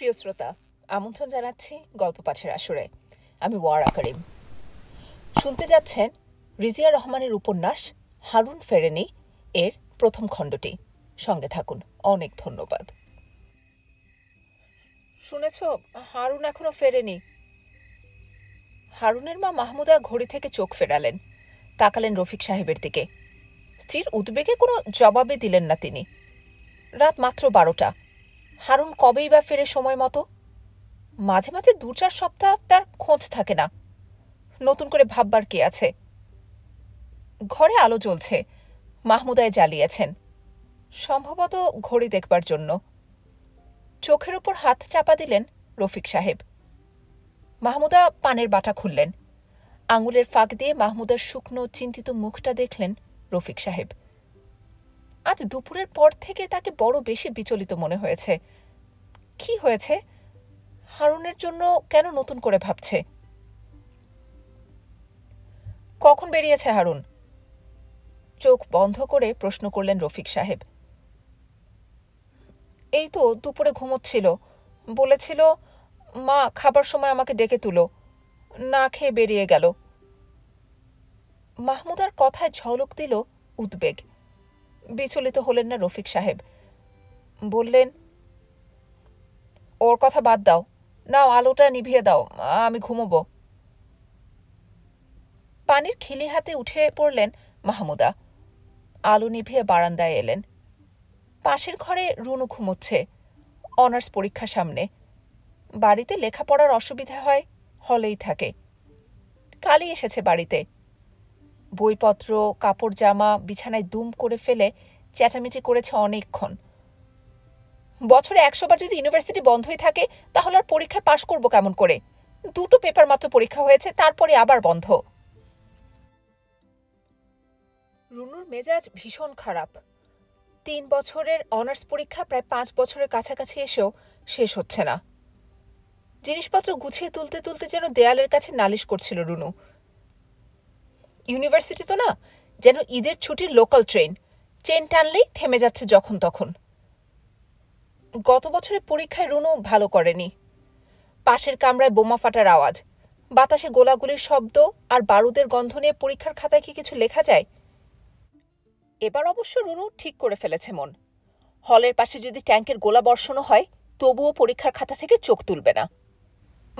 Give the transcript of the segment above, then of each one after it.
প্রিয় শ্রোতা আমন্ত্রণ জানাচ্ছি গল্প পাঠের আসরে আমি ওয়ারা করিম শুনতে যাচ্ছেন রিজিয়া রহমানের উপন্যাস হারুন ফেরেনি এর প্রথম খণ্ডটি সঙ্গে থাকুন অনেক ধন্যবাদ শুনেছ হারুন এখনো ফেরেনি হারুনের মা মাহমুদা ঘড়ি থেকে চোখ ফেরালেন তাকালেন রফিক সাহেবের দিকে স্ত্রীর উদ্বেগে কোনো জবাবে দিলেন না তিনি রাত মাত্র বারোটা হারুন কবেই বা ফেরে সময় মতো মাঝে মাঝে দু চার সপ্তাহ তার খোঁজ থাকে না নতুন করে ভাববার কে আছে ঘরে আলো জ্বলছে মাহমুদায় জ্বালিয়েছেন সম্ভবত ঘড়ি দেখবার জন্য চোখের ওপর হাত চাপা দিলেন রফিক সাহেব মাহমুদা পানের বাটা খুললেন আঙুলের ফাঁক দিয়ে মাহমুদার শুকনো চিন্তিত মুখটা দেখলেন রফিক সাহেব আজ দুপুরের পর থেকে তাকে বড় বেশি বিচলিত মনে হয়েছে কি হয়েছে হারুনের জন্য কেন নতুন করে ভাবছে কখন বেরিয়েছে হারুন চোখ বন্ধ করে প্রশ্ন করলেন রফিক সাহেব এই তো দুপুরে ঘুমোচ্ছিল বলেছিল মা খাবার সময় আমাকে ডেকে তুলো না খেয়ে বেরিয়ে গেল মাহমুদার কথায় ঝলক দিল উদ্বেগ বিচলিত হলেন না রফিক সাহেব বললেন ওর কথা বাদ দাও নাও আলোটা নিভিয়ে দাও আমি ঘুমব পানির খিলি হাতে উঠে পড়লেন মাহমুদা আলো নিভিয়ে বারান্দায় এলেন পাশের ঘরে রুনু ঘুমোচ্ছে অনার্স পরীক্ষা সামনে বাড়িতে লেখাপড়ার অসুবিধা হয় হলেই থাকে কালই এসেছে বাড়িতে বইপত্র কাপড় জামা বিছানায় দুম করে ফেলে চেঁচামেচি করেছে অনেকক্ষণ বছরে একশোবার যদি ইউনিভার্সিটি বন্ধ হয়ে থাকে তাহলে আর পরীক্ষায় পাশ করব কেমন করে দুটো পেপার মাত্র পরীক্ষা হয়েছে তারপরে আবার বন্ধ রুনুর মেজাজ ভীষণ খারাপ তিন বছরের অনার্স পরীক্ষা প্রায় পাঁচ বছরের কাছাকাছি এসেও শেষ হচ্ছে না জিনিসপত্র গুছিয়ে তুলতে তুলতে যেন দেয়ালের কাছে নালিশ করছিল রুনু ইউনিভার্সিটি তো না যেন ঈদের ছুটির লোকাল ট্রেন চেন টানলেই থেমে যাচ্ছে যখন তখন গত বছরের পরীক্ষায় রুনু ভালো করেনি পাশের কামরায় বোমা ফাটার আওয়াজ বাতাসে গোলাগুলির শব্দ আর বারুদের গন্ধ নিয়ে পরীক্ষার খাতায় কি কিছু লেখা যায় এবার অবশ্য রুনু ঠিক করে ফেলেছে মন হলের পাশে যদি ট্যাঙ্কের গোলা বর্ষণও হয় তবুও পরীক্ষার খাতা থেকে চোখ তুলবে না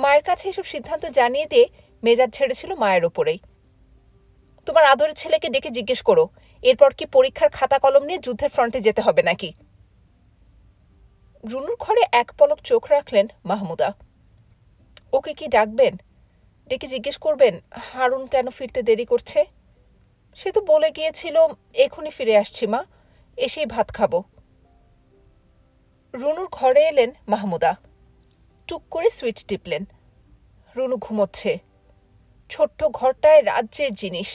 মায়ের কাছে এসব সিদ্ধান্ত জানিয়ে দিয়ে মেজাজ ছেড়েছিল মায়ের ওপরেই তোমার আদরের ছেলেকে ডেকে জিজ্ঞেস করো এরপর কি পরীক্ষার খাতা কলম নিয়ে যুদ্ধের ফ্রন্টে যেতে হবে নাকি রুনুর ঘরে এক পলক চোখ রাখলেন মাহমুদা ওকে কি ডাকবেন ডেকে জিজ্ঞেস করবেন হারুন কেন ফিরতে দেরি করছে সে তো বলে গিয়েছিল এখনই ফিরে আসছি মা এসেই ভাত খাবো রুনুর ঘরে এলেন মাহমুদা টুক করে সুইচ টিপলেন রুনু ঘুমোচ্ছে ছোট্ট ঘরটায় রাজ্যের জিনিস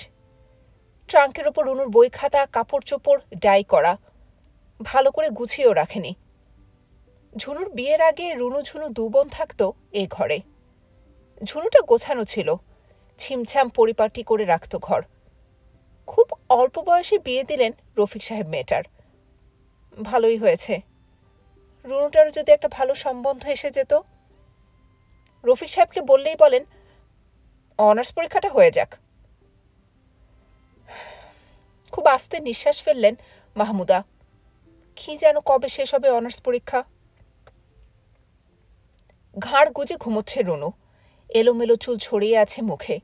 ট্রাঙ্কের ওপর রুনুর বই খাতা কাপড় চোপড় ডাই করা ভালো করে গুছিয়েও রাখেনি ঝুনুর বিয়ের আগে রুনু ঝুনু দু বোন থাকত এ ঘরে ঝুনুটা গোছানো ছিল ছিমছাম পরিপাটি করে রাখত ঘর খুব অল্প বয়সে বিয়ে দিলেন রফিক সাহেব মেয়েটার ভালোই হয়েছে রুনুটারও যদি একটা ভালো সম্বন্ধ এসে যেত রফিক সাহেবকে বললেই বলেন অনার্স পরীক্ষাটা হয়ে যাক খুব আস্তে নিঃশ্বাস ফেললেন মাহমুদা কি যেন কবে শেষ হবে অনার্স পরীক্ষা ঘাড় গুজে ঘুমোচ্ছে রুনু এলোমেলো চুল ছড়িয়ে আছে মুখে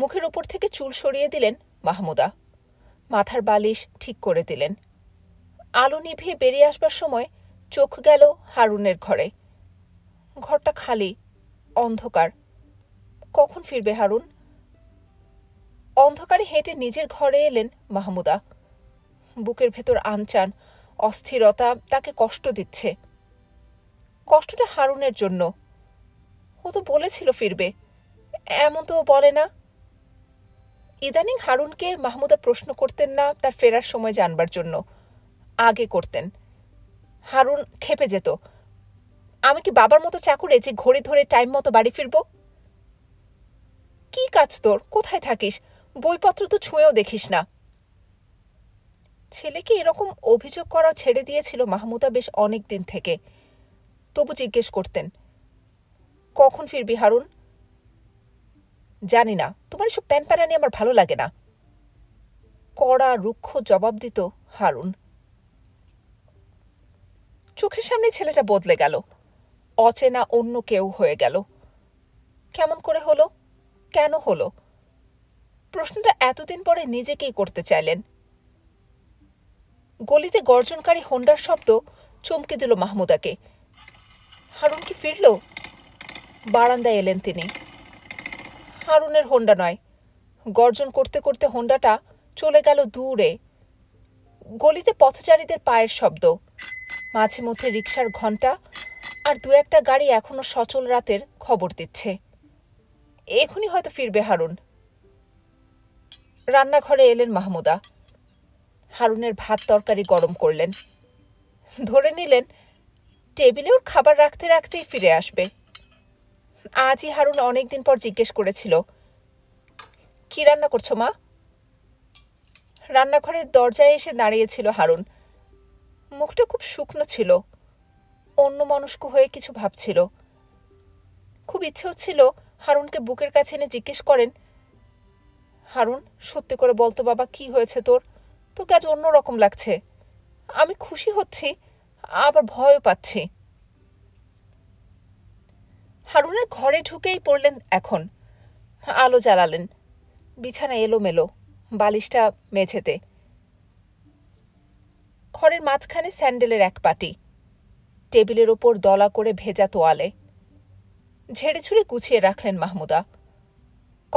মুখের ওপর থেকে চুল সরিয়ে দিলেন মাহমুদা মাথার বালিশ ঠিক করে দিলেন আলো নিভিয়ে বেরিয়ে আসবার সময় চোখ গেল হারুনের ঘরে ঘরটা খালি অন্ধকার কখন ফিরবে হারুন অন্ধকারে হেঁটে নিজের ঘরে এলেন মাহমুদা বুকের ভেতর আনচান অস্থিরতা তাকে কষ্ট দিচ্ছে কষ্টটা হারুনের জন্য ও তো বলেছিল ফিরবে এমন তো বলে না ইদানিং হারুনকে মাহমুদা প্রশ্ন করতেন না তার ফেরার সময় জানবার জন্য আগে করতেন হারুন খেপে যেত আমি কি বাবার মতো চাকুরে যে ঘড়ি ধরে টাইম মতো বাড়ি ফিরব কি কাজ তোর কোথায় থাকিস বইপত্র তো ছুঁয়েও দেখিস না ছেলেকে এরকম অভিযোগ করা ছেড়ে দিয়েছিল মাহমুদা বেশ অনেক দিন থেকে তবু জিজ্ঞেস করতেন কখন ফিরবি হারুন জানি না তোমার এসব প্যান প্যারানি আমার ভালো লাগে না কড়া রুক্ষ জবাব দিত হারুন চোখের সামনে ছেলেটা বদলে গেল অচেনা অন্য কেউ হয়ে গেল কেমন করে হলো কেন হলো প্রশ্নটা এতদিন পরে নিজেকেই করতে চাইলেন গলিতে গর্জনকারী হোন্ডার শব্দ চমকে দিল মাহমুদাকে হারুন কি ফিরল বারান্দায় এলেন তিনি হারুনের হোন্ডা নয় গর্জন করতে করতে হোন্ডাটা চলে গেল দূরে গলিতে পথচারীদের পায়ের শব্দ মাঝে মধ্যে রিক্সার ঘণ্টা আর দু একটা গাড়ি এখনও সচল রাতের খবর দিচ্ছে এখনই হয়তো ফিরবে হারুন রান্নাঘরে এলেন মাহমুদা হারুনের ভাত তরকারি গরম করলেন ধরে নিলেন টেবিলে ওর খাবার রাখতে রাখতেই ফিরে আসবে আজই হারুন অনেক দিন পর জিজ্ঞেস করেছিল কি রান্না করছো মা রান্নাঘরের দরজায় এসে দাঁড়িয়েছিল হারুন মুখটা খুব শুকনো ছিল অন্য মনস্ক হয়ে কিছু ভাবছিল খুব ইচ্ছে হচ্ছিল হারুনকে বুকের কাছে এনে জিজ্ঞেস করেন হারুন সত্যি করে বলতো বাবা কি হয়েছে তোর তোকে আজ অন্যরকম লাগছে আমি খুশি হচ্ছি আবার ভয়ও পাচ্ছি হারুনের ঘরে ঢুকেই পড়লেন এখন আলো জ্বালালেন বিছানা এলোমেলো বালিশটা মেঝেতে ঘরের মাঝখানে স্যান্ডেলের এক পাটি টেবিলের ওপর দলা করে ভেজা তোয়ালে ঝেড়েছুড়ে গুছিয়ে রাখলেন মাহমুদা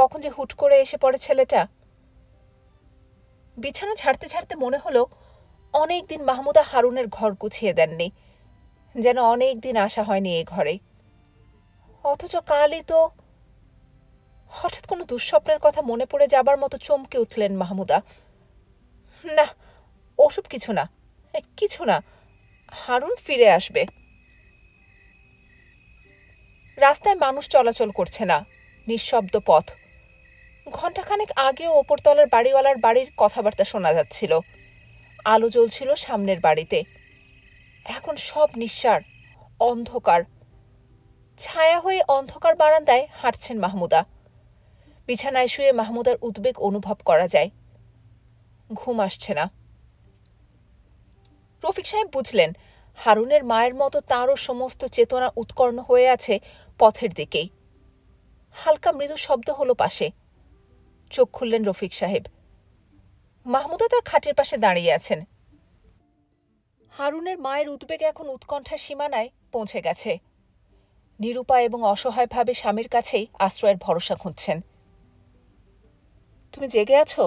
কখন যে হুট করে এসে পড়ে ছেলেটা বিছানা ছাড়তে ছাড়তে মনে হলো অনেক দিন মাহমুদা হারুনের ঘর গুছিয়ে দেননি যেন অনেক দিন আসা হয়নি এ ঘরে অথচ কালই তো হঠাৎ কোনো দুঃস্বপ্নের কথা মনে পড়ে যাবার মতো চমকে উঠলেন মাহমুদা না ওসব কিছু না কিছু না হারুন ফিরে আসবে রাস্তায় মানুষ চলাচল করছে না নিঃশব্দ পথ ঘণ্টাখানেক আগেও ওপরতলার বাড়িওয়ালার বাড়ির কথাবার্তা শোনা যাচ্ছিল আলো জ্বলছিল সামনের বাড়িতে এখন সব নিঃসার অন্ধকার ছায়া হয়ে অন্ধকার বারান্দায় হাঁটছেন মাহমুদা বিছানায় শুয়ে মাহমুদার উদ্বেগ অনুভব করা যায় ঘুম আসছে না রফিক সাহেব বুঝলেন হারুনের মায়ের মতো তাঁরও সমস্ত চেতনা উৎকর্ণ হয়ে আছে পথের দিকেই হালকা মৃদু শব্দ হলো পাশে চোখ খুললেন রফিক সাহেব মাহমুদা তার খাটের পাশে দাঁড়িয়ে আছেন হারুনের মায়ের উদ্বেগ এখন উৎকণ্ঠার সীমানায় পৌঁছে গেছে নিরুপায় এবং অসহায়ভাবে স্বামীর কাছেই আশ্রয়ের ভরসা খুঁজছেন তুমি জেগে আছো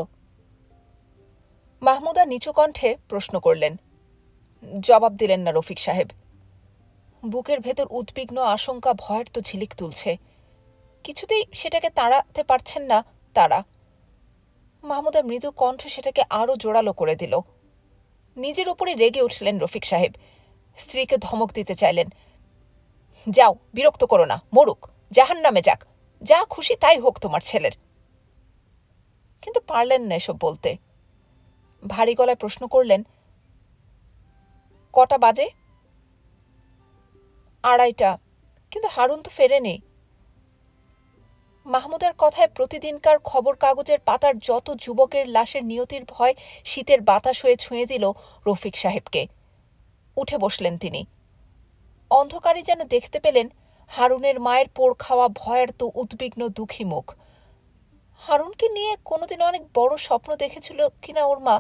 মাহমুদা নিচু কণ্ঠে প্রশ্ন করলেন জবাব দিলেন না রফিক সাহেব বুকের ভেতর উদ্বিগ্ন আশঙ্কা ভয়ের তো ঝিলিক তুলছে কিছুতেই সেটাকে তাড়াতে পারছেন না তারা মাহমুদের মৃদু কণ্ঠ সেটাকে আরও জোরালো করে দিল নিজের উপরে রেগে উঠলেন রফিক সাহেব স্ত্রীকে ধমক দিতে চাইলেন যাও বিরক্ত করো না মরুক জাহান নামে যাক যা খুশি তাই হোক তোমার ছেলের কিন্তু পারলেন না এসব বলতে ভারী গলায় প্রশ্ন করলেন কটা বাজে আড়াইটা কিন্তু হারুন তো ফেরেনি মাহমুদের কথায় প্রতিদিনকার খবর কাগজের পাতার যত যুবকের লাশের নিয়তির ভয় শীতের বাতাস হয়ে ছুঁয়ে দিল রফিক সাহেবকে উঠে বসলেন তিনি অন্ধকারে যেন দেখতে পেলেন হারুনের মায়ের পোড় খাওয়া ভয়ের তো উদ্বিগ্ন দুঃখী মুখ হারুনকে নিয়ে কোনোদিন অনেক বড় স্বপ্ন দেখেছিল কিনা ওর মা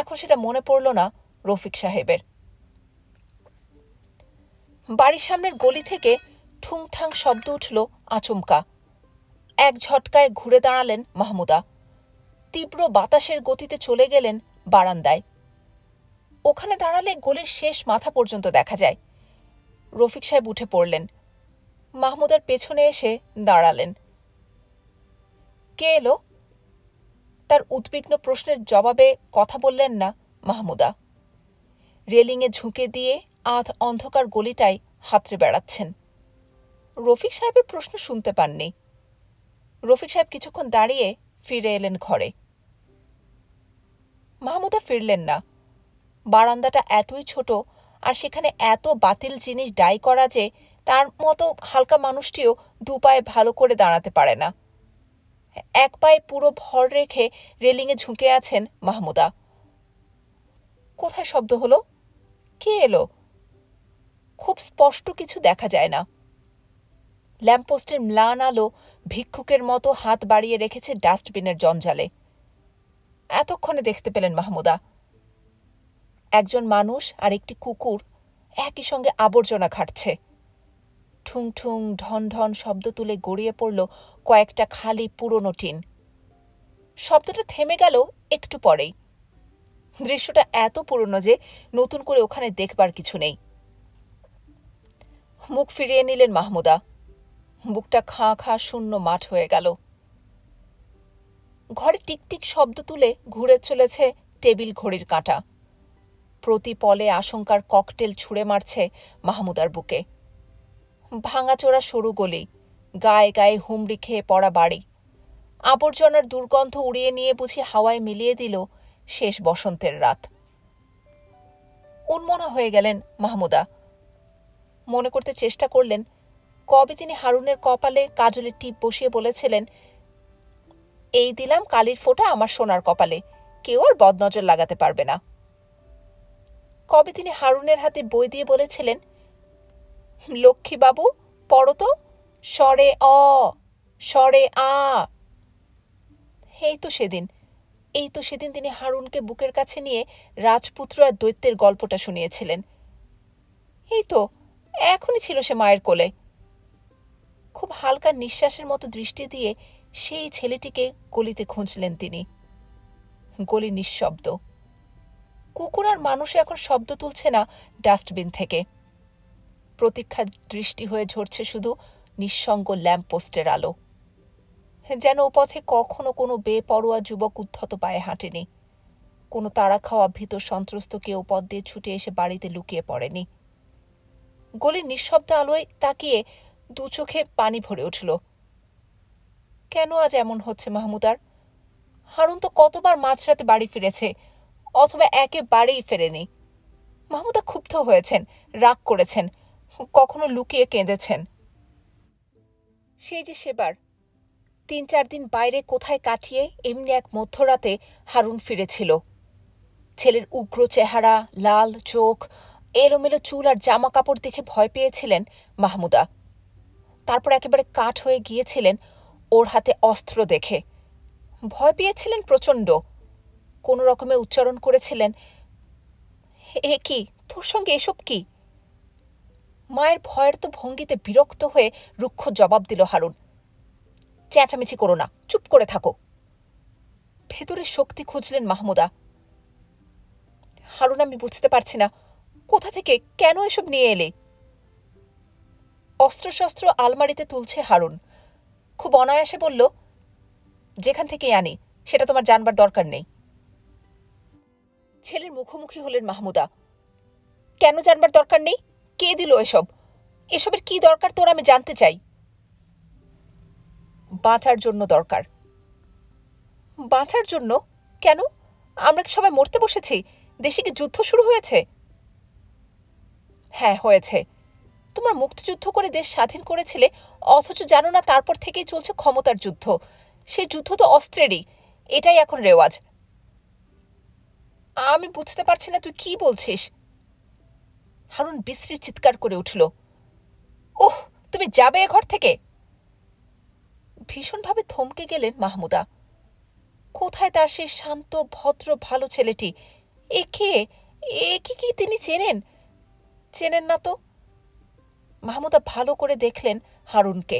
এখন সেটা মনে পড়ল না রফিক সাহেবের বাড়ির সামনের গলি থেকে ঠুংঠাং শব্দ উঠল আচমকা এক ঝটকায় ঘুরে দাঁড়ালেন মাহমুদা তীব্র বাতাসের গতিতে চলে গেলেন বারান্দায় ওখানে দাঁড়ালে গোলের শেষ মাথা পর্যন্ত দেখা যায় রফিক সাহেব উঠে পড়লেন মাহমুদার পেছনে এসে দাঁড়ালেন কে এলো তার উদ্বিগ্ন প্রশ্নের জবাবে কথা বললেন না মাহমুদা রেলিংয়ে ঝুঁকে দিয়ে আধ অন্ধকার গলিটায় হাতড়ে বেড়াচ্ছেন রফিক সাহেবের প্রশ্ন শুনতে পাননি রফিক সাহেব কিছুক্ষণ দাঁড়িয়ে ফিরে এলেন ঘরে মাহমুদা ফিরলেন না বারান্দাটা এতই ছোট আর সেখানে এত বাতিল জিনিস ডাই করা যে তার মতো হালকা মানুষটিও দু পায়ে ভালো করে দাঁড়াতে পারে না এক পায়ে পুরো ভর রেখে রেলিংয়ে ঝুঁকে আছেন মাহমুদা কোথায় শব্দ হলো কে এলো খুব স্পষ্ট কিছু দেখা যায় না ল্যাম্পপোস্টের ম্লান আলো ভিক্ষুকের মতো হাত বাড়িয়ে রেখেছে ডাস্টবিনের জঞ্জালে এতক্ষণে দেখতে পেলেন মাহমুদা একজন মানুষ আর একটি কুকুর একই সঙ্গে আবর্জনা ঘাটছে ঠুং ঠুং ঢন ঢন শব্দ তুলে গড়িয়ে পড়ল কয়েকটা খালি পুরনো টিন শব্দটা থেমে গেল একটু পরেই দৃশ্যটা এত পুরনো যে নতুন করে ওখানে দেখবার কিছু নেই মুখ ফিরিয়ে নিলেন মাহমুদা বুকটা খাঁ খাঁ শূন্য মাঠ হয়ে গেল ঘরে টিকটিক শব্দ তুলে ঘুরে চলেছে টেবিল ঘড়ির কাঁটা প্রতি পলে আশঙ্কার ককটেল ছুঁড়ে মারছে মাহমুদার বুকে ভাঙাচোরা সরু গলি গায়ে গায়ে হুমড়ি খেয়ে পড়া বাড়ি আবর্জনার দুর্গন্ধ উড়িয়ে নিয়ে বুঝি হাওয়ায় মিলিয়ে দিল শেষ বসন্তের রাত উন্মনা হয়ে গেলেন মাহমুদা মনে করতে চেষ্টা করলেন কবে তিনি হারুনের কপালে কাজলের টিপ বসিয়ে বলেছিলেন এই দিলাম কালির ফোঁটা আমার সোনার কপালে কেউ আর বদনজর লাগাতে পারবে না কবে তিনি হারুনের হাতে বই দিয়ে বলেছিলেন লক্ষ্মীবাবু পড়ত সরে অ সরে আ এই তো সেদিন এই তো সেদিন তিনি হারুনকে বুকের কাছে নিয়ে রাজপুত্র আর দৈত্যের গল্পটা শুনিয়েছিলেন এই তো এখনই ছিল সে মায়ের কোলে খুব হালকা নিঃশ্বাসের মতো দৃষ্টি দিয়ে সেই ছেলেটিকে গলিতে খুঁজলেন তিনি গলি নিঃশব্দ কুকুর আর মানুষ এখন শব্দ তুলছে না ডাস্টবিন থেকে প্রতীক্ষা দৃষ্টি হয়ে ঝরছে শুধু নিঃসঙ্গ ল্যাম্পপোস্টের আলো যেন ও পথে কখনো কোনো বেপরোয়া যুবক উদ্ধত পায়ে হাঁটেনি কোনো তাড়া খাওয়া ভীত সন্ত্রস্ত কেউ পথ দিয়ে ছুটে এসে বাড়িতে লুকিয়ে পড়েনি গলির নিঃশব্দ আলোয় তাকিয়ে দু চোখে পানি ভরে উঠল কেন আজ এমন হচ্ছে মাহমুদার হারুন তো কতবার মাঝরাতে বাড়ি ফিরেছে অথবা একেবারেই ফেরেনি মাহমুদা ক্ষুব্ধ হয়েছেন রাগ করেছেন কখনো লুকিয়ে কেঁদেছেন সেই যে সেবার তিন চার দিন বাইরে কোথায় কাটিয়ে এমনি এক মধ্যরাতে হারুন ফিরেছিল ছেলের উগ্র চেহারা লাল চোখ এলোমেলো চুল আর জামা কাপড় দেখে ভয় পেয়েছিলেন মাহমুদা তারপর একেবারে কাঠ হয়ে গিয়েছিলেন ওর হাতে অস্ত্র দেখে ভয় পেয়েছিলেন প্রচণ্ড কোনো রকমে উচ্চারণ করেছিলেন এ কি তোর সঙ্গে এসব কি মায়ের ভয়ের তো ভঙ্গিতে বিরক্ত হয়ে রুক্ষ জবাব দিল হারুন চেঁচামেচি করো না চুপ করে থাকো ভেতরে শক্তি খুঁজলেন মাহমুদা হারুন আমি বুঝতে পারছি না কোথা থেকে কেন এসব নিয়ে এলে অস্ত্রশস্ত্র আলমারিতে তুলছে হারুন খুব অনায়াসে বলল যেখান থেকে আনি সেটা তোমার জানবার দরকার নেই ছেলের মুখোমুখি হলেন মাহমুদা কেন জানবার দরকার নেই কে দিল এসব এসবের কি দরকার তোর আমি জানতে চাই বাঁচার জন্য দরকার বাঁচার জন্য কেন আমরা কি সবাই মরতে বসেছি দেশে কি যুদ্ধ শুরু হয়েছে হ্যাঁ হয়েছে তোমরা মুক্তিযুদ্ধ করে দেশ স্বাধীন করেছিলে অথচ জানো না তারপর থেকেই চলছে ক্ষমতার যুদ্ধ সে যুদ্ধ তো অস্ত্রেরই এটাই এখন রেওয়াজ আমি বুঝতে পারছি না তুই কি বলছিস হারুন বিশ্রী চিৎকার করে উঠল ওহ তুমি যাবে এ ঘর থেকে ভীষণভাবে থমকে গেলেন মাহমুদা কোথায় তার সেই শান্ত ভদ্র ভালো ছেলেটি একে একে কি তিনি চেনেন চেনেন না তো মাহমুদা ভালো করে দেখলেন হারুনকে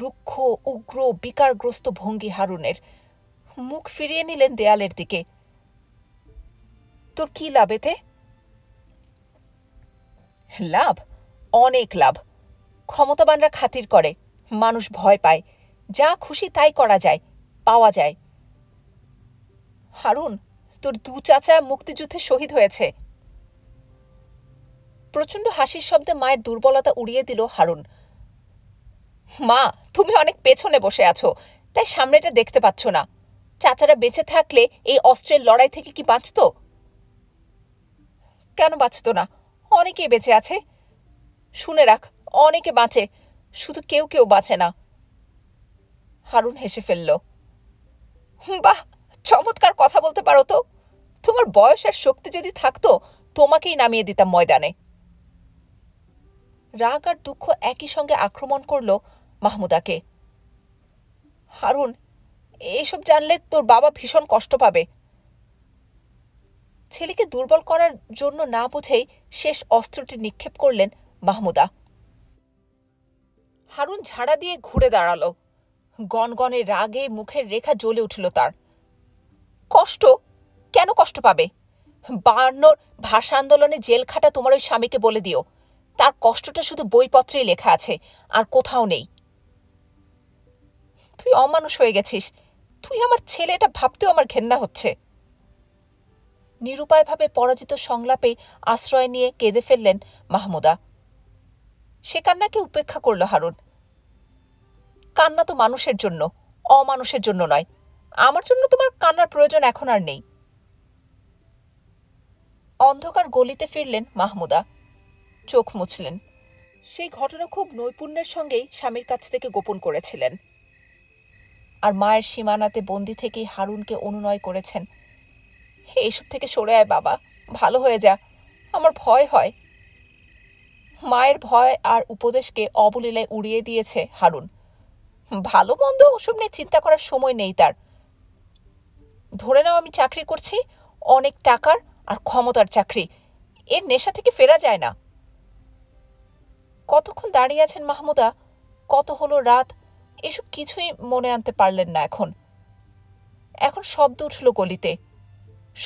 রুক্ষ উগ্র বিকারগ্রস্ত ভঙ্গি হারুনের মুখ ফিরিয়ে নিলেন দেয়ালের দিকে তোর কি লাভ এতে লাভ অনেক লাভ ক্ষমতাবানরা খাতির করে মানুষ ভয় পায় যা খুশি তাই করা যায় পাওয়া যায় হারুন তোর দু চাচা মুক্তিযুদ্ধে শহীদ হয়েছে প্রচণ্ড হাসির শব্দে মায়ের দুর্বলতা উড়িয়ে দিল হারুন মা তুমি অনেক পেছনে বসে আছো তাই সামনেটা দেখতে পাচ্ছ না চাচারা বেঁচে থাকলে এই অস্ত্রের লড়াই থেকে কি বাঁচত কেন বাঁচত না অনেকেই বেঁচে আছে শুনে রাখ অনেকে বাঁচে শুধু কেউ কেউ বাঁচে না হারুন হেসে ফেলল বাহ চমৎকার কথা বলতে পারো তো তোমার বয়স আর শক্তি যদি থাকতো তোমাকেই নামিয়ে দিতাম ময়দানে রাগ আর দুঃখ একই সঙ্গে আক্রমণ করল মাহমুদাকে হারুন এসব জানলে তোর বাবা ভীষণ কষ্ট পাবে ছেলেকে দুর্বল করার জন্য না বুঝেই শেষ অস্ত্রটি নিক্ষেপ করলেন মাহমুদা হারুন ঝাড়া দিয়ে ঘুরে দাঁড়াল গনগনে রাগে মুখের রেখা জ্বলে উঠল তার কষ্ট কেন কষ্ট পাবে বার্নর ভাষা আন্দোলনে জেল খাটা তোমার ওই স্বামীকে বলে দিও তার কষ্টটা শুধু বইপত্রেই লেখা আছে আর কোথাও নেই তুই অমানুষ হয়ে গেছিস তুই আমার ছেলে এটা ভাবতেও আমার ঘেন্না হচ্ছে নিরুপায়ভাবে পরাজিত সংলাপে আশ্রয় নিয়ে কেঁদে ফেললেন মাহমুদা সে কান্নাকে উপেক্ষা করল হারুন কান্না তো মানুষের জন্য অমানুষের জন্য নয় আমার জন্য তোমার কান্নার প্রয়োজন এখন আর নেই অন্ধকার গলিতে ফিরলেন মাহমুদা চোখ মুছলেন সেই ঘটনা খুব নৈপুণ্যের সঙ্গেই স্বামীর কাছ থেকে গোপন করেছিলেন আর মায়ের সীমানাতে বন্দি থেকেই হারুনকে অনুনয় করেছেন এইসব থেকে সরে আয় বাবা ভালো হয়ে যা আমার ভয় হয় মায়ের ভয় আর উপদেশকে অবলীলায় উড়িয়ে দিয়েছে হারুন ভালো মন্দ ওসব নিয়ে চিন্তা করার সময় নেই তার ধরে নাও আমি চাকরি করছি অনেক টাকার আর ক্ষমতার চাকরি এর নেশা থেকে ফেরা যায় না কতক্ষণ দাঁড়িয়ে আছেন মাহমুদা কত হলো রাত এসব কিছুই মনে আনতে পারলেন না এখন এখন শব্দ উঠল গলিতে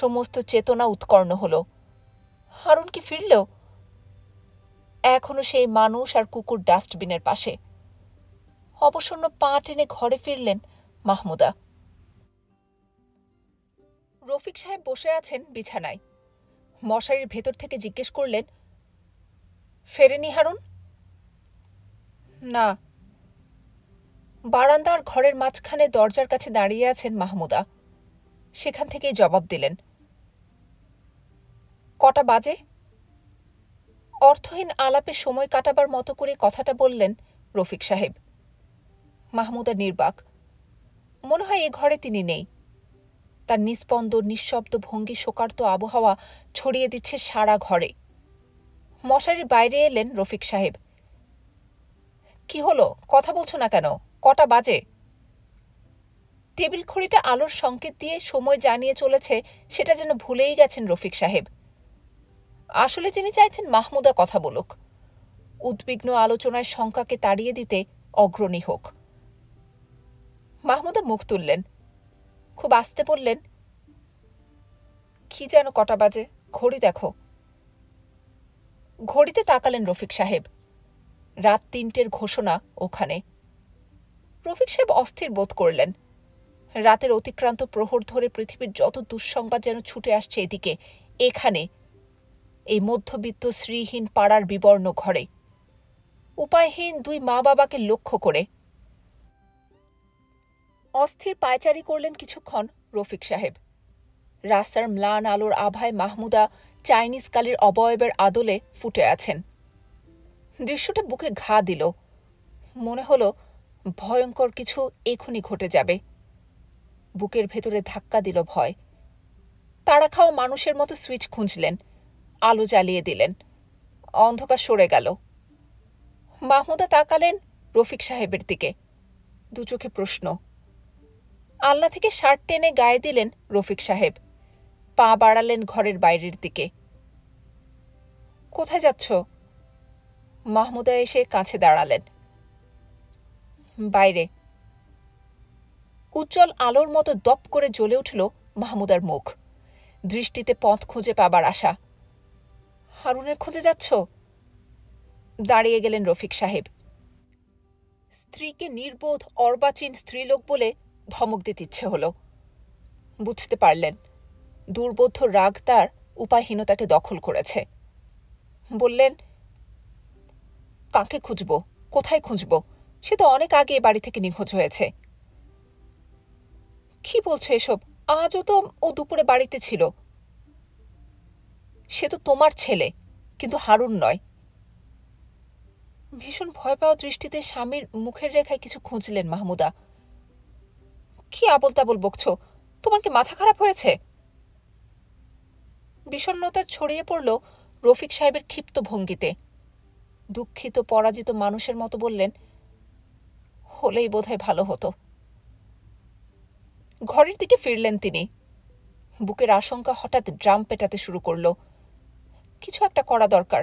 সমস্ত চেতনা উৎকর্ণ হলো হারুন কি ফিরলেও এখনও সেই মানুষ আর কুকুর ডাস্টবিনের পাশে অবসন্ন পা টেনে ঘরে ফিরলেন মাহমুদা রফিক সাহেব বসে আছেন বিছানায় মশারির ভেতর থেকে জিজ্ঞেস করলেন ফেরেনি হারুন না বারান্দার ঘরের মাঝখানে দরজার কাছে দাঁড়িয়ে আছেন মাহমুদা সেখান থেকেই জবাব দিলেন কটা বাজে অর্থহীন আলাপে সময় কাটাবার মতো করে কথাটা বললেন রফিক সাহেব মাহমুদা নির্বাক মনে হয় এ ঘরে তিনি নেই তার নিস্পন্দ নিঃশব্দ ভঙ্গি শোকার্ত আবহাওয়া ছড়িয়ে দিচ্ছে সারা ঘরে মশারির বাইরে এলেন রফিক সাহেব কি হলো কথা বলছো না কেন কটা বাজে টেবিল খড়িটা আলোর সংকেত দিয়ে সময় জানিয়ে চলেছে সেটা যেন ভুলেই গেছেন রফিক সাহেব আসলে তিনি চাইছেন মাহমুদা কথা বলুক উদ্বিগ্ন আলোচনায় শঙ্কাকে তাড়িয়ে দিতে অগ্রণী হোক মাহমুদা মুখ তুললেন খুব আস্তে বললেন কি যেন কটা বাজে ঘড়ি দেখো ঘড়িতে তাকালেন রফিক সাহেব রাত তিনটের ঘোষণা ওখানে রফিক সাহেব অস্থির বোধ করলেন রাতের অতিক্রান্ত প্রহর ধরে পৃথিবীর যত দুঃসংবাদ যেন ছুটে আসছে এদিকে এখানে এই মধ্যবিত্ত শ্রীহীন পাড়ার বিবর্ণ ঘরে উপায়হীন দুই মা বাবাকে লক্ষ্য করে অস্থির পায়চারি করলেন কিছুক্ষণ রফিক সাহেব রাস্তার ম্লান আলোর আভায় মাহমুদা চাইনিজ কালের অবয়বের আদলে ফুটে আছেন দৃশ্যটা বুকে ঘা দিল মনে হলো ভয়ঙ্কর কিছু এখনই ঘটে যাবে বুকের ভেতরে ধাক্কা দিল ভয় তাড়া খাওয়া মানুষের মতো সুইচ খুঁজলেন আলো জ্বালিয়ে দিলেন অন্ধকার সরে গেল মাহমুদা তাকালেন রফিক সাহেবের দিকে দু চোখে প্রশ্ন আলনা থেকে শার্ট টেনে গায়ে দিলেন রফিক সাহেব পা বাড়ালেন ঘরের বাইরের দিকে কোথায় যাচ্ছ মাহমুদা এসে কাছে দাঁড়ালেন বাইরে উজ্জ্বল আলোর মতো দপ করে জ্বলে উঠল মাহমুদার মুখ দৃষ্টিতে পথ খুঁজে পাবার আশা হারুনের খুঁজে যাচ্ছ দাঁড়িয়ে গেলেন রফিক সাহেব স্ত্রীকে নির্বোধ অর্বাচীন স্ত্রীলোক বলে ধমক দিতে ইচ্ছে হল বুঝতে পারলেন দুর্বোধ্য রাগ তার উপায়হীনতাকে দখল করেছে বললেন কাকে খুঁজব কোথায় খুঁজব সে তো অনেক আগে বাড়ি থেকে নিখোঁজ হয়েছে কি বলছো এসব আজও তো ও দুপুরে বাড়িতে ছিল সে তো তোমার ছেলে কিন্তু হারুন নয় ভীষণ ভয় পাওয়া দৃষ্টিতে স্বামীর মুখের রেখায় কিছু খুঁজলেন মাহমুদা কি আবল তাবল বকছ তোমার কি মাথা খারাপ হয়েছে বিষণ্নতা ছড়িয়ে পড়ল রফিক সাহেবের ক্ষিপ্ত ভঙ্গিতে দুঃখিত পরাজিত মানুষের মতো বললেন হলেই বোধহয় ভালো হতো ঘরের দিকে ফিরলেন তিনি বুকের আশঙ্কা হঠাৎ ড্রাম পেটাতে শুরু করল কিছু একটা করা দরকার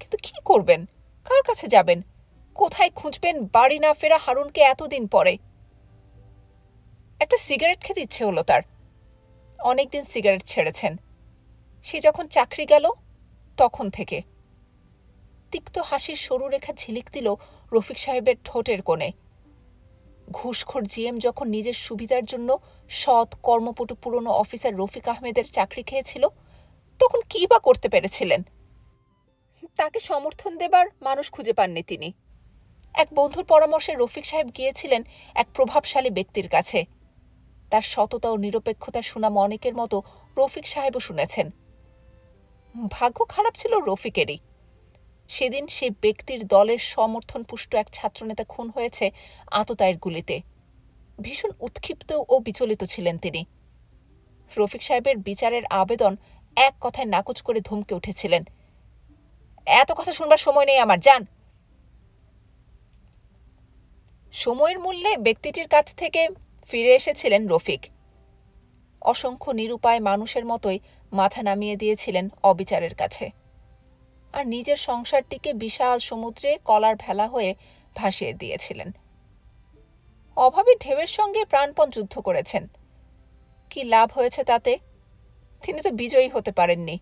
কিন্তু কি করবেন কার কাছে যাবেন কোথায় খুঁজবেন বাড়ি না ফেরা হারুনকে এতদিন পরে একটা সিগারেট খেতে ইচ্ছে হলো তার অনেকদিন সিগারেট ছেড়েছেন সে যখন চাকরি গেল তখন থেকে তিক্ত হাসির সরু রেখা ঝিলিক দিল রফিক সাহেবের ঠোঁটের কোণে ঘুষখোর জিএম যখন নিজের সুবিধার জন্য সৎ কর্মপটু পুরনো অফিসার রফিক আহমেদের চাকরি খেয়েছিল তখন কী বা করতে পেরেছিলেন তাকে সমর্থন দেবার মানুষ খুঁজে পাননি তিনি এক বন্ধুর পরামর্শে রফিক সাহেব গিয়েছিলেন এক প্রভাবশালী ব্যক্তির কাছে তার সততা ও নিরপেক্ষতার সুনাম অনেকের মতো রফিক সাহেবও শুনেছেন ভাগ্য খারাপ ছিল রফিকেরই সেদিন সেই ব্যক্তির দলের সমর্থন পুষ্ট এক ছাত্রনেতা খুন হয়েছে আততায়ের গুলিতে ভীষণ উৎক্ষিপ্ত ও বিচলিত ছিলেন তিনি রফিক সাহেবের বিচারের আবেদন এক কথায় নাকচ করে ধমকে উঠেছিলেন এত কথা শুনবার সময় নেই আমার যান সময়ের মূল্যে ব্যক্তিটির কাছ থেকে ফিরে এসেছিলেন রফিক অসংখ্য নিরুপায় মানুষের মতোই মাথা নামিয়ে দিয়েছিলেন অবিচারের কাছে আর নিজের সংসারটিকে বিশাল সমুদ্রে কলার ভেলা হয়ে ভাসিয়ে দিয়েছিলেন অভাবে ঢেউয়ের সঙ্গে প্রাণপণ যুদ্ধ করেছেন কি লাভ হয়েছে তাতে তিনি তো বিজয়ী হতে পারেননি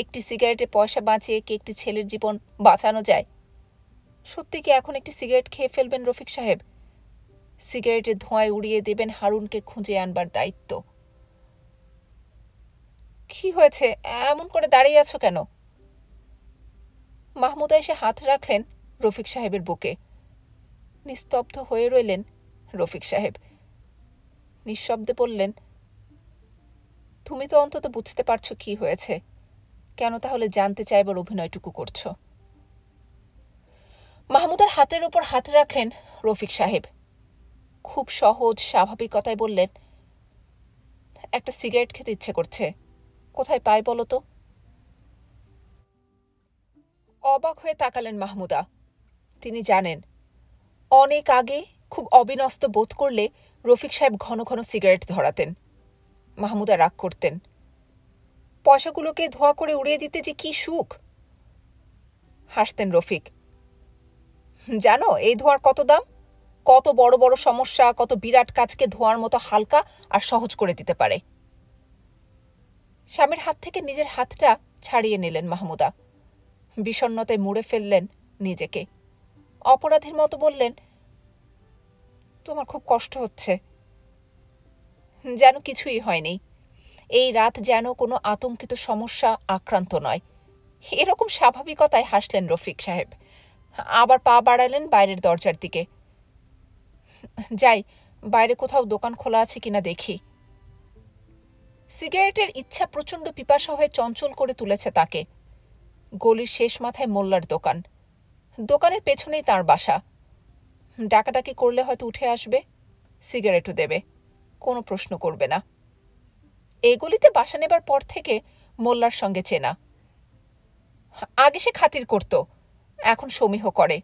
একটি সিগারেটের পয়সা বাঁচিয়ে কি একটি ছেলের জীবন বাঁচানো যায় সত্যি কি এখন একটি সিগারেট খেয়ে ফেলবেন রফিক সাহেব সিগারেটের ধোঁয়ায় উড়িয়ে দেবেন হারুনকে খুঁজে আনবার দায়িত্ব কি হয়েছে এমন করে দাঁড়িয়ে আছো কেন মাহমুদা এসে হাত রাখলেন রফিক সাহেবের বুকে নিস্তব্ধ হয়ে রইলেন রফিক সাহেব নিঃশব্দে বললেন তুমি তো অন্তত বুঝতে পারছো কি হয়েছে কেন তাহলে জানতে চাইবার অভিনয়টুকু করছো মাহমুদার হাতের ওপর হাত রাখলেন রফিক সাহেব খুব সহজ স্বাভাবিকতায় বললেন একটা সিগারেট খেতে ইচ্ছে করছে কোথায় পাই বলো তো অবাক হয়ে তাকালেন মাহমুদা তিনি জানেন অনেক আগে খুব অবিনস্ত বোধ করলে রফিক সাহেব ঘন ঘন সিগারেট ধরাতেন মাহমুদা রাগ করতেন পয়সাগুলোকে ধোয়া করে উড়িয়ে দিতে যে কি সুখ হাসতেন রফিক জানো এই ধোয়ার কত দাম কত বড় বড় সমস্যা কত বিরাট কাজকে ধোয়ার মতো হালকা আর সহজ করে দিতে পারে স্বামীর হাত থেকে নিজের হাতটা ছাড়িয়ে নিলেন মাহমুদা বিষণ্নতায় মুড়ে ফেললেন নিজেকে অপরাধীর মতো বললেন তোমার খুব কষ্ট হচ্ছে যেন কিছুই হয়নি এই রাত যেন কোনো আতঙ্কিত সমস্যা আক্রান্ত নয় এরকম স্বাভাবিকতায় হাসলেন রফিক সাহেব আবার পা বাড়ালেন বাইরের দরজার দিকে যাই বাইরে কোথাও দোকান খোলা আছে কিনা দেখি সিগারেটের ইচ্ছা প্রচণ্ড পিপাসা হয়ে চঞ্চল করে তুলেছে তাকে গলির শেষ মাথায় মোল্লার দোকান দোকানের পেছনেই তার বাসা ডাকাডাকি করলে হয়তো উঠে আসবে সিগারেটও দেবে কোনো প্রশ্ন করবে না এই গলিতে বাসা নেবার পর থেকে মোল্লার সঙ্গে চেনা আগে সে খাতির করত এখন সমীহ করে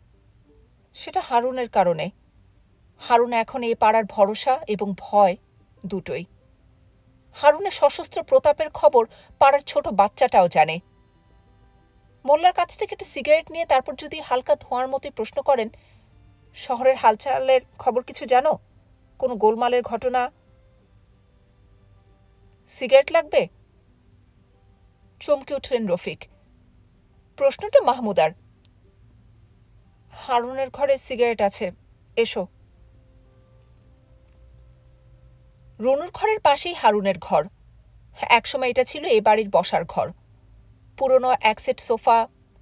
সেটা হারুনের কারণে হারুন এখন এই পাড়ার ভরসা এবং ভয় দুটোই হারুনের সশস্ত্র প্রতাপের খবর পাড়ার ছোট বাচ্চাটাও জানে মোল্লার কাছ থেকে একটা সিগারেট নিয়ে তারপর যদি হালকা ধোঁয়ার মতোই প্রশ্ন করেন শহরের হালচালের খবর কিছু জানো কোনো গোলমালের ঘটনা সিগারেট লাগবে চমকে উঠলেন রফিক প্রশ্নটা মাহমুদার হারুনের ঘরে সিগারেট আছে এসো রনুর ঘরের পাশেই হারুনের ঘর একসময় এটা ছিল এ বাড়ির বসার ঘর পুরনো অ্যাকসেট সোফা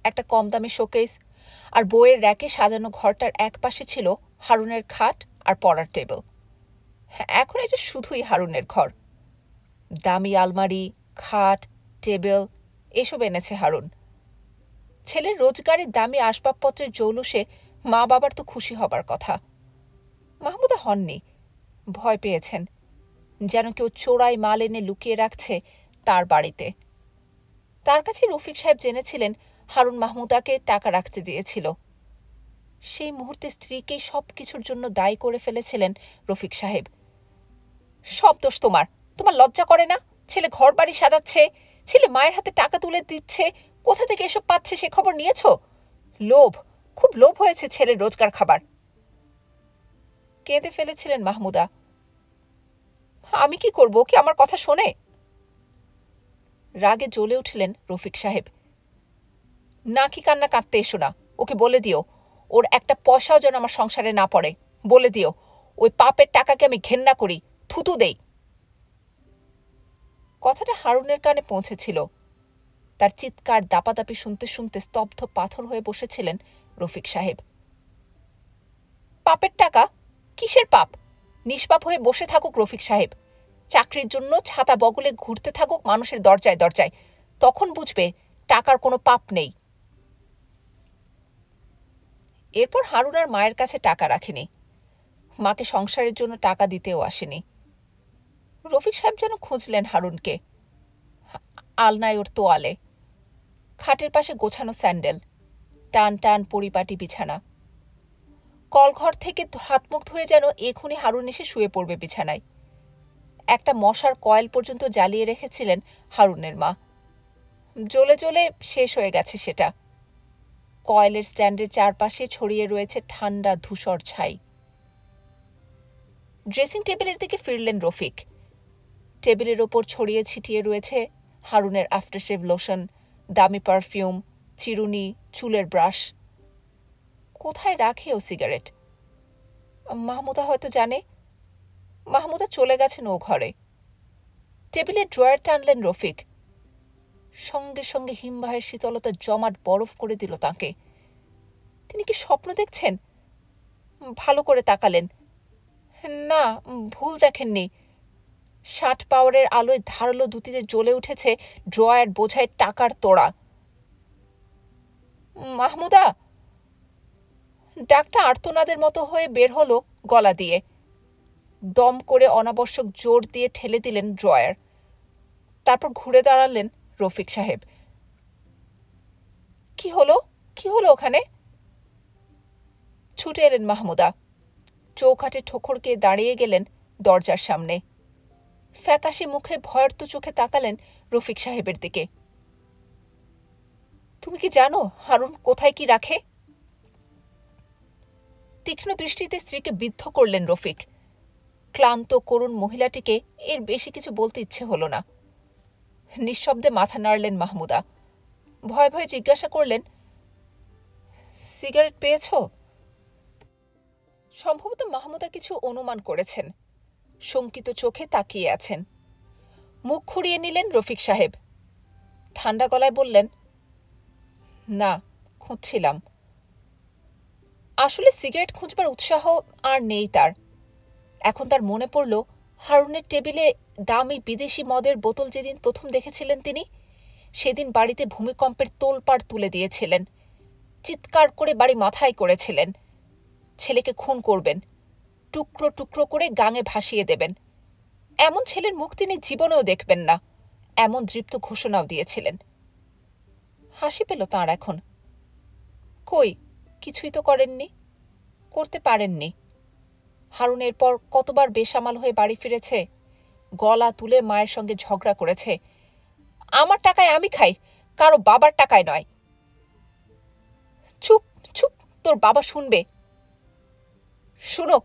একটা কম দামি শোকেস আর বইয়ের র্যাকে সাজানো ঘরটার এক পাশে ছিল হারুনের খাট আর পড়ার টেবিল হ্যাঁ, এখন এটা শুধুই হারুনের ঘর দামি আলমারি খাট টেবিল এসব এনেছে হারুন ছেলের রোজগারের দামি আসবাবপত্রের জৌলুসে মা বাবার তো খুশি হবার কথা মাহমুদা হননি ভয় পেয়েছেন যেন কেউ চোরাই মাল এনে লুকিয়ে রাখছে তার বাড়িতে তার কাছে রফিক সাহেব জেনেছিলেন হারুন মাহমুদাকে টাকা রাখতে দিয়েছিল সেই মুহূর্তে স্ত্রীকেই সব কিছুর জন্য দায়ী করে ফেলেছিলেন রফিক সাহেব সব দোষ তোমার তোমার লজ্জা করে না ছেলে ঘর বাড়ি সাজাচ্ছে ছেলে মায়ের হাতে টাকা তুলে দিচ্ছে কোথা থেকে এসব পাচ্ছে সে খবর নিয়েছ লোভ খুব লোভ হয়েছে ছেলের রোজগার খাবার কেঁদে ফেলেছিলেন মাহমুদা আমি কি করব কি আমার কথা শোনে রাগে জ্বলে উঠলেন রফিক সাহেব না কি কান্না কাঁদতে এসো না ওকে বলে দিও ওর একটা পয়সাও যেন আমার সংসারে না পড়ে বলে দিও ওই পাপের টাকাকে আমি ঘেন্না করি থুতু দেই কথাটা হারুনের কানে পৌঁছেছিল তার চিৎকার দাপাদাপি শুনতে শুনতে স্তব্ধ পাথর হয়ে বসেছিলেন রফিক সাহেব পাপের টাকা কিসের পাপ নিষ্পাপ হয়ে বসে থাকুক রফিক সাহেব চাকরির জন্য ছাতা বগলে ঘুরতে থাকুক মানুষের দরজায় দরজায় তখন বুঝবে টাকার কোনো পাপ নেই এরপর হারুন আর মায়ের কাছে টাকা রাখেনি মাকে সংসারের জন্য টাকা দিতেও আসেনি রফিক সাহেব যেন খুঁজলেন হারুনকে আলনায় ওর তোয়ালে খাটের পাশে গোছানো স্যান্ডেল টান টান পরিপাটি বিছানা কলঘর থেকে হাত মুখ ধুয়ে যেন এখুনি হারুন এসে শুয়ে পড়বে বিছানায় একটা মশার কয়েল পর্যন্ত জ্বালিয়ে রেখেছিলেন হারুনের মা জ্বলে জ্বলে শেষ হয়ে গেছে সেটা কয়েলের স্ট্যান্ডের চারপাশে ছড়িয়ে রয়েছে ঠান্ডা ধূসর ছাই ড্রেসিং টেবিলের দিকে ফিরলেন রফিক টেবিলের ওপর ছড়িয়ে ছিটিয়ে রয়েছে হারুনের আফটারশেভ লোশন দামি পারফিউম চিরুনি চুলের ব্রাশ কোথায় রাখে ও সিগারেট মাহমুদা হয়তো জানে মাহমুদা চলে গেছেন ও ঘরে টেবিলের ড্রয়ার টানলেন রফিক সঙ্গে সঙ্গে হিমবাহের শীতলতা জমাট বরফ করে দিল তাকে তিনি কি স্বপ্ন দেখছেন ভালো করে তাকালেন না ভুল দেখেননি ষাট পাওয়ারের আলোয় ধারালো দুটিতে জ্বলে উঠেছে ড্রয়ার বোঝায় টাকার তোড়া মাহমুদা ডাকটা আর্তনাদের মতো হয়ে বের হলো গলা দিয়ে দম করে অনাবশ্যক জোর দিয়ে ঠেলে দিলেন ড্রয়ার তারপর ঘুরে দাঁড়ালেন রফিক সাহেব কি হলো কি হলো ওখানে ছুটে এলেন মাহমুদা চৌকাঠে ঠোকরকে দাঁড়িয়ে গেলেন দরজার সামনে ফ্যাকাশে মুখে ভয়ার্ত চোখে তাকালেন রফিক সাহেবের দিকে তুমি কি জানো হারুন কোথায় কি রাখে তীক্ষ্ণ দৃষ্টিতে স্ত্রীকে বিদ্ধ করলেন রফিক ক্লান্ত করুণ মহিলাটিকে এর বেশি কিছু বলতে ইচ্ছে হলো না নিঃশব্দে মাথা নাড়লেন মাহমুদা ভয় ভয়ে জিজ্ঞাসা করলেন সিগারেট পেয়েছ সম্ভবত মাহমুদা কিছু অনুমান করেছেন শঙ্কিত চোখে তাকিয়ে আছেন মুখ খুঁড়িয়ে নিলেন রফিক সাহেব ঠান্ডা গলায় বললেন না খুঁজছিলাম আসলে সিগারেট খুঁজবার উৎসাহ আর নেই তার এখন তার মনে পড়ল হারুনের টেবিলে দামি বিদেশি মদের বোতল যেদিন প্রথম দেখেছিলেন তিনি সেদিন বাড়িতে ভূমিকম্পের তোলপাড় তুলে দিয়েছিলেন চিৎকার করে বাড়ি মাথায় করেছিলেন ছেলেকে খুন করবেন টুকরো টুকরো করে গাঙে ভাসিয়ে দেবেন এমন ছেলের মুখ তিনি জীবনেও দেখবেন না এমন দৃপ্ত ঘোষণাও দিয়েছিলেন হাসি পেল তাঁর এখন কই কিছুই তো করেননি করতে পারেননি হারুনের পর কতবার বেসামাল হয়ে বাড়ি ফিরেছে গলা তুলে মায়ের সঙ্গে ঝগড়া করেছে আমার টাকায় আমি খাই কারো বাবার টাকায় নয় চুপ চুপ তোর বাবা শুনবে শুনুক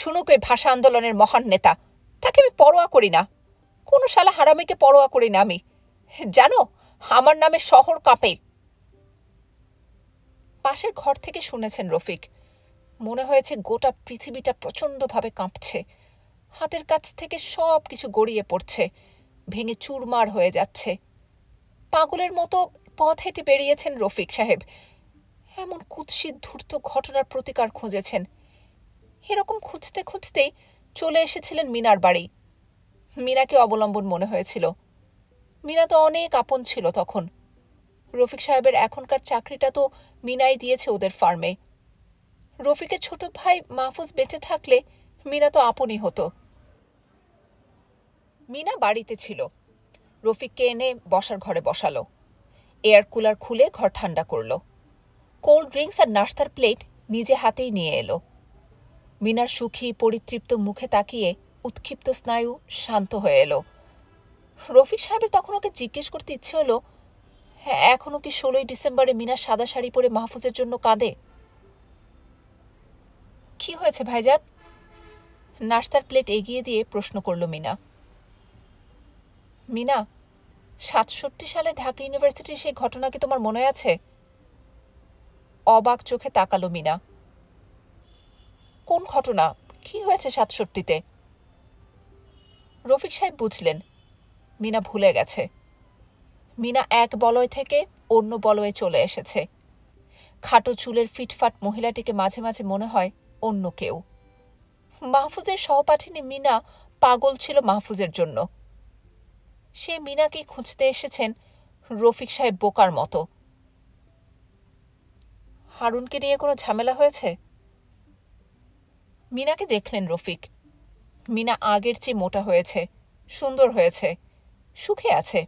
শুনুক ওই ভাষা আন্দোলনের মহান নেতা তাকে আমি পরোয়া করি না কোনো শালা হারামিকে পরোয়া করি না আমি জানো আমার নামে শহর কাঁপে পাশের ঘর থেকে শুনেছেন রফিক মনে হয়েছে গোটা পৃথিবীটা প্রচণ্ডভাবে কাঁপছে হাতের কাছ থেকে সব কিছু গড়িয়ে পড়ছে ভেঙে চুরমার হয়ে যাচ্ছে পাগলের মতো পথ হেঁটে বেরিয়েছেন রফিক সাহেব এমন কুৎসিত ধূর্ত ঘটনার প্রতিকার খুঁজেছেন এরকম খুঁজতে খুঁজতেই চলে এসেছিলেন মিনার বাড়ি মিনাকে অবলম্বন মনে হয়েছিল মিনা তো অনেক আপন ছিল তখন রফিক সাহেবের এখনকার চাকরিটা তো মিনাই দিয়েছে ওদের ফার্মে রফিকের ছোট ভাই মাহফুজ বেঁচে থাকলে মিনা তো আপনই হতো মিনা বাড়িতে ছিল রফিককে এনে বসার ঘরে বসালো এয়ার কুলার খুলে ঘর ঠান্ডা করল কোল্ড ড্রিঙ্কস আর নাস্তার প্লেট নিজে হাতেই নিয়ে এলো মিনার সুখী পরিতৃপ্ত মুখে তাকিয়ে উৎক্ষিপ্ত স্নায়ু শান্ত হয়ে এলো রফিক সাহেবের তখন ওকে জিজ্ঞেস করতে ইচ্ছে হলো হ্যাঁ এখনও কি ষোলোই ডিসেম্বরে মিনা সাদা শাড়ি পরে মাহফুজের জন্য কাঁদে কি হয়েছে ভাইজান নাস্তার প্লেট এগিয়ে দিয়ে প্রশ্ন করল মিনা মিনা সাতষট্টি সালে ঢাকা ইউনিভার্সিটির সেই ঘটনা কি তোমার মনে আছে অবাক চোখে তাকালো মিনা কোন ঘটনা কি হয়েছে সাতষট্টিতে রফিক সাহেব বুঝলেন মিনা ভুলে গেছে মিনা এক বলয় থেকে অন্য বলয়ে চলে এসেছে খাটো চুলের ফিটফাট মহিলাটিকে মাঝে মাঝে মনে হয় অন্য কেউ মাহফুজের সহপাঠিনী মিনা পাগল ছিল মাহফুজের জন্য সে মিনাকে খুঁজতে এসেছেন রফিক সাহেব বোকার মতো হারুনকে নিয়ে কোনো ঝামেলা হয়েছে মিনাকে দেখলেন রফিক মিনা আগের চেয়ে মোটা হয়েছে সুন্দর হয়েছে সুখে আছে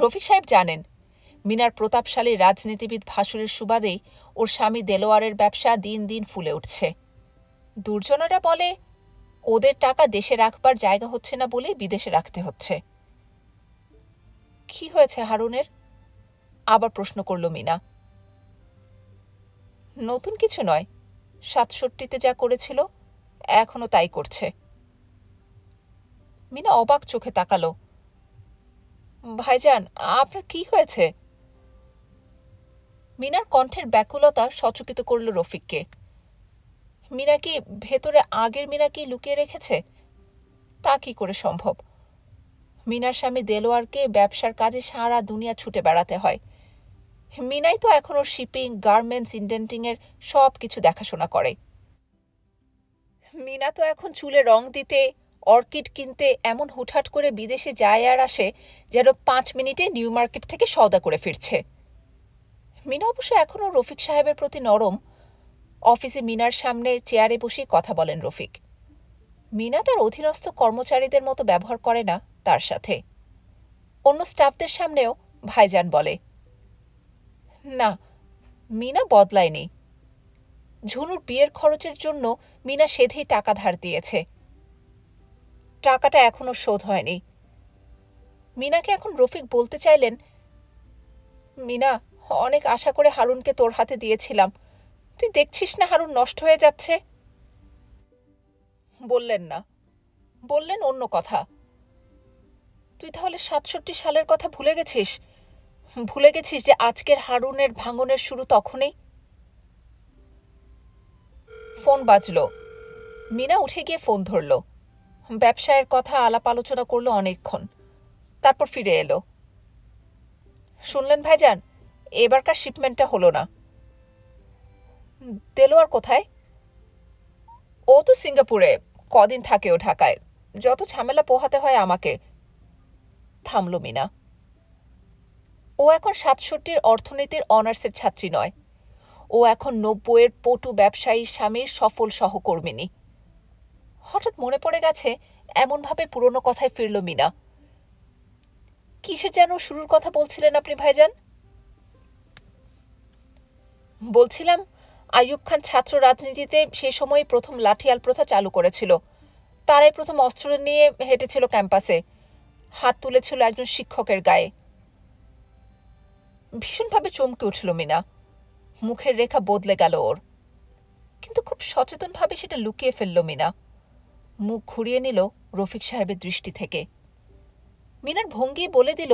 রফিক সাহেব জানেন মিনার প্রতাপশালী রাজনীতিবিদ ভাসুরের সুবাদেই ওর স্বামী দেলোয়ারের ব্যবসা দিন দিন ফুলে উঠছে দুর্জনেরা বলে ওদের টাকা দেশে রাখবার জায়গা হচ্ছে না বলে বিদেশে রাখতে হচ্ছে কি হয়েছে হারুনের আবার প্রশ্ন করল মিনা নতুন কিছু নয় সাতষট্টিতে যা করেছিল এখনও তাই করছে মিনা অবাক চোখে তাকালো ভাইজান আপনার কি হয়েছে মিনার কণ্ঠের ব্যাকুলতা সচকিত করল রফিককে মিনা কি ভেতরে আগের মিনা কি লুকিয়ে রেখেছে তা কি করে সম্ভব মিনার স্বামী দেলোয়ারকে ব্যবসার কাজে সারা দুনিয়া ছুটে বেড়াতে হয় মিনাই তো এখনও শিপিং গার্মেন্টস ইন্ডেন্টিংয়ের সব কিছু দেখাশোনা করে মিনা তো এখন চুলে রং দিতে অর্কিড কিনতে এমন হুটহাট করে বিদেশে যায় আর আসে যেন পাঁচ মিনিটে নিউ মার্কেট থেকে সওদা করে ফিরছে মিনা অবশ্য এখনও রফিক সাহেবের প্রতি নরম অফিসে মিনার সামনে চেয়ারে বসে কথা বলেন রফিক মিনা তার অধীনস্থ কর্মচারীদের মতো ব্যবহার করে না তার সাথে অন্য স্টাফদের সামনেও ভাইজান বলে না মিনা বদলায়নি ঝুনুর বিয়ের খরচের জন্য মিনা সেধেই টাকা ধার দিয়েছে টাকাটা এখনও শোধ হয়নি মিনাকে এখন রফিক বলতে চাইলেন মিনা অনেক আশা করে হারুনকে তোর হাতে দিয়েছিলাম তুই দেখছিস না হারুন নষ্ট হয়ে যাচ্ছে বললেন না বললেন অন্য কথা তুই তাহলে সাতষট্টি সালের কথা ভুলে গেছিস ভুলে গেছিস যে আজকের হারুনের ভাঙনের শুরু তখনই ফোন বাজল মিনা উঠে গিয়ে ফোন ধরল ব্যবসায়ের কথা আলাপ আলোচনা করলো অনেকক্ষণ তারপর ফিরে এলো শুনলেন ভাইজান এবারকার শিপমেন্টটা হলো না আর কোথায় ও তো সিঙ্গাপুরে কদিন থাকে ও ঢাকায় যত ঝামেলা পোহাতে হয় আমাকে থামল মিনা ও এখন সাতষট্টির অর্থনীতির অনার্সের ছাত্রী নয় ও এখন নব্বইয়ের পটু ব্যবসায়ী স্বামীর সফল সহকর্মিনী হঠাৎ মনে পড়ে গেছে এমনভাবে পুরনো কথায় ফিরল মিনা কিসের যেন শুরুর কথা বলছিলেন আপনি ভাইজান বলছিলাম আইয়ুব খান ছাত্র রাজনীতিতে সে সময় প্রথম লাঠিয়াল প্রথা চালু করেছিল তারাই প্রথম অস্ত্র নিয়ে হেঁটেছিল ক্যাম্পাসে হাত তুলেছিল একজন শিক্ষকের গায়ে ভীষণভাবে চমকে উঠল মিনা মুখের রেখা বদলে গেল ওর কিন্তু খুব সচেতনভাবে সেটা লুকিয়ে ফেলল মিনা মুখ ঘুরিয়ে নিল রফিক সাহেবের দৃষ্টি থেকে মিনার ভঙ্গি বলে দিল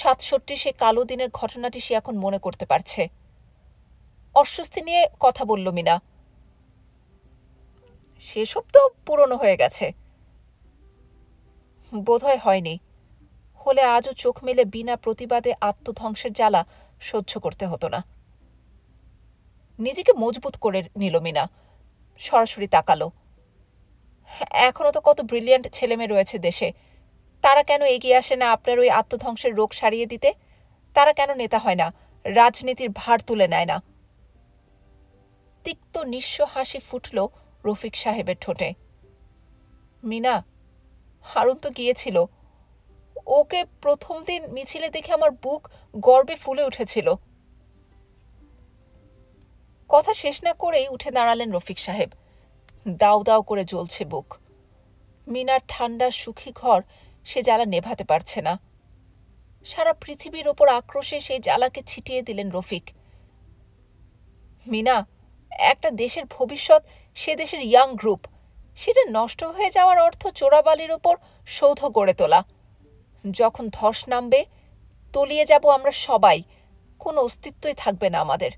সাতষট্টি সে কালো দিনের ঘটনাটি সে এখন মনে করতে পারছে অস্বস্তি নিয়ে কথা বলল মিনা সেসব তো পুরনো হয়ে গেছে বোধহয় হয়নি হলে আজও চোখ মেলে বিনা প্রতিবাদে আত্মধ্বংসের জ্বালা সহ্য করতে হতো না নিজেকে মজবুত করে নিল মিনা সরাসরি তাকালো এখনও তো কত ব্রিলিয়ান্ট ছেলেমেয়ে রয়েছে দেশে তারা কেন এগিয়ে আসে না আপনার ওই আত্মধ্বংসের রোগ সারিয়ে দিতে তারা কেন নেতা হয় না রাজনীতির ভার তুলে নেয় না তিক্ত নিঃস্ব হাসি ফুটল রফিক সাহেবের ঠোঁটে মিনা হারুন তো গিয়েছিল ওকে প্রথম দিন মিছিলে দেখে আমার বুক গর্বে ফুলে উঠেছিল কথা শেষ না করেই উঠে দাঁড়ালেন রফিক সাহেব দাও দাও করে জ্বলছে বুক মিনার ঠান্ডা সুখী ঘর সে জ্বালা নেভাতে পারছে না সারা পৃথিবীর ওপর আক্রোশে সেই জ্বালাকে ছিটিয়ে দিলেন রফিক মিনা একটা দেশের ভবিষ্যৎ সে দেশের ইয়াং গ্রুপ সেটা নষ্ট হয়ে যাওয়ার অর্থ চোরাবালির ওপর সৌধ গড়ে তোলা যখন ধস নামবে তলিয়ে যাব আমরা সবাই কোনো অস্তিত্বই থাকবে না আমাদের